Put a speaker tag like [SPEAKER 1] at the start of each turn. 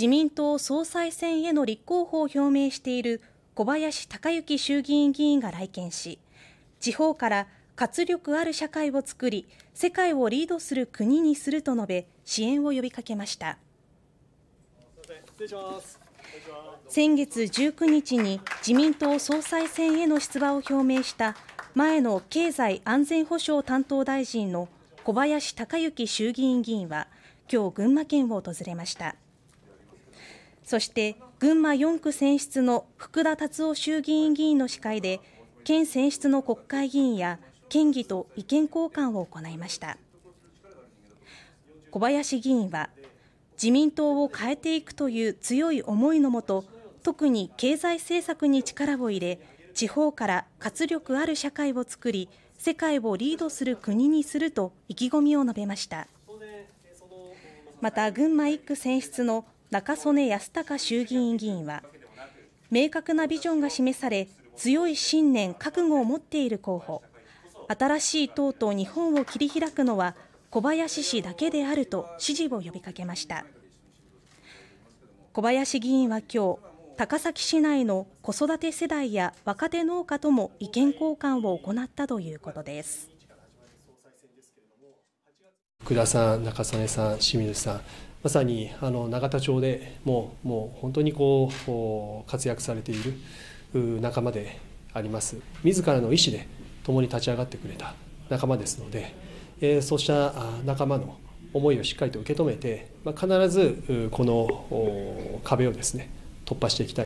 [SPEAKER 1] 自民党総裁選への立候補を表明している小林貴之衆議院議員が来県し地方から活力ある社会を作り世界をリードする国にすると述べ支援を呼びかけました先月19日に自民党総裁選への出馬を表明した前の経済安全保障担当大臣の小林貴之衆議院議員は今日群馬県を訪れました。そして群馬4区選出の福田達夫衆議院議員の司会で県選出の国会議員や県議と意見交換を行いました小林議員は自民党を変えていくという強い思いのもと特に経済政策に力を入れ地方から活力ある社会を作り世界をリードする国にすると意気込みを述べましたまた群馬1区選出の中曽根康隆衆議院議員は明確なビジョンが示され強い信念覚悟を持っている候補新しい党と日本を切り開くのは小林氏だけであると支持を呼びかけました小林議員は今日高崎市内の子育て世代や若手農家とも意見交換を行ったということです
[SPEAKER 2] 福田さん、中曽根さん、清水さん、まさにあの永田町でもうもう本当にこう活躍されている仲間であります、自らの意思で共に立ち上がってくれた仲間ですので、えー、そうした仲間の思いをしっかりと受け止めて、まあ、必ずこの壁をですね突破していきたい。